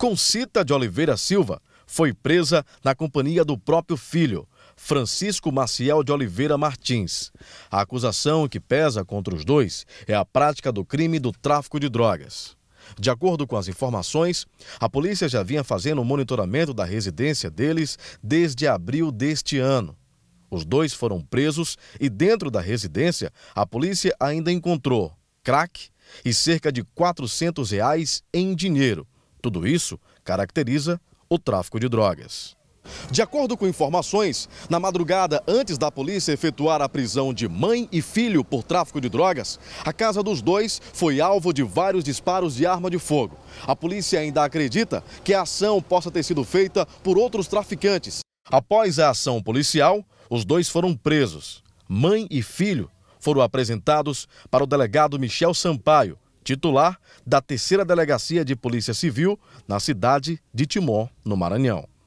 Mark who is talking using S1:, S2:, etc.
S1: Concita de Oliveira Silva foi presa na companhia do próprio filho, Francisco Maciel de Oliveira Martins. A acusação que pesa contra os dois é a prática do crime do tráfico de drogas. De acordo com as informações, a polícia já vinha fazendo o monitoramento da residência deles desde abril deste ano. Os dois foram presos e, dentro da residência, a polícia ainda encontrou crack e cerca de 400 reais em dinheiro, tudo isso caracteriza o tráfico de drogas. De acordo com informações, na madrugada, antes da polícia efetuar a prisão de mãe e filho por tráfico de drogas, a casa dos dois foi alvo de vários disparos de arma de fogo. A polícia ainda acredita que a ação possa ter sido feita por outros traficantes. Após a ação policial, os dois foram presos. Mãe e filho foram apresentados para o delegado Michel Sampaio, titular da terceira delegacia de Polícia Civil na cidade de Timó, no Maranhão.